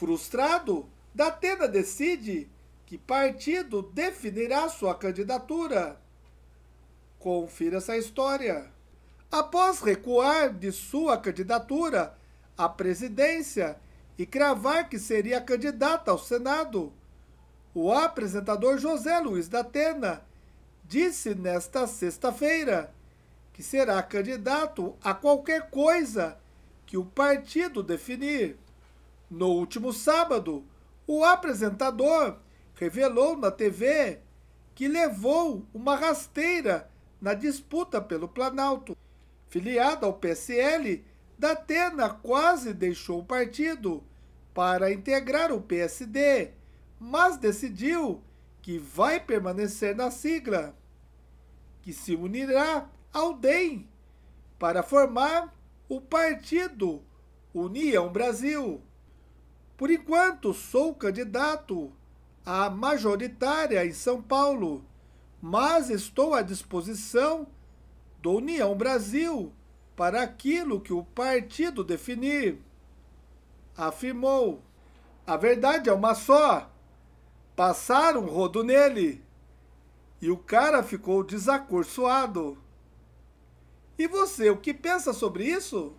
Frustrado, Datena decide que partido definirá sua candidatura. Confira essa história. Após recuar de sua candidatura à presidência e cravar que seria candidata ao Senado, o apresentador José Luiz Datena disse nesta sexta-feira que será candidato a qualquer coisa que o partido definir. No último sábado, o apresentador revelou na TV que levou uma rasteira na disputa pelo Planalto. Filiada ao PSL, Datena quase deixou o partido para integrar o PSD, mas decidiu que vai permanecer na sigla, que se unirá ao DEM para formar o partido União Brasil. Por enquanto, sou candidato à majoritária em São Paulo, mas estou à disposição do União Brasil para aquilo que o partido definir. Afirmou. A verdade é uma só. Passaram rodo nele. E o cara ficou desacorçoado. E você, o que pensa sobre isso?